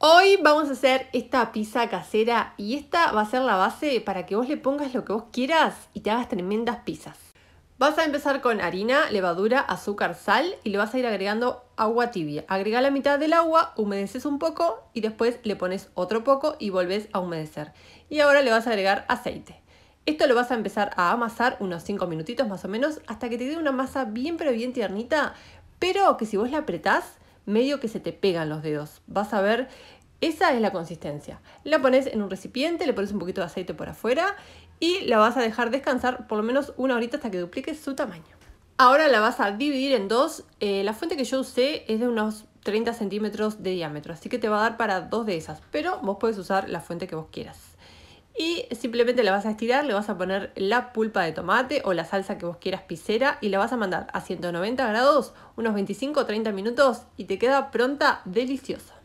Hoy vamos a hacer esta pizza casera y esta va a ser la base para que vos le pongas lo que vos quieras y te hagas tremendas pizzas. Vas a empezar con harina, levadura, azúcar, sal y le vas a ir agregando agua tibia. Agrega la mitad del agua, humedeces un poco y después le pones otro poco y volvés a humedecer. Y ahora le vas a agregar aceite. Esto lo vas a empezar a amasar unos 5 minutitos más o menos hasta que te dé una masa bien pero bien tiernita, pero que si vos la apretás medio que se te pegan los dedos. Vas a ver, esa es la consistencia. La pones en un recipiente, le pones un poquito de aceite por afuera y la vas a dejar descansar por lo menos una horita hasta que duplique su tamaño. Ahora la vas a dividir en dos. Eh, la fuente que yo usé es de unos 30 centímetros de diámetro, así que te va a dar para dos de esas, pero vos puedes usar la fuente que vos quieras y simplemente la vas a estirar, le vas a poner la pulpa de tomate o la salsa que vos quieras picera. y la vas a mandar a 190 grados unos 25 o 30 minutos y te queda pronta deliciosa.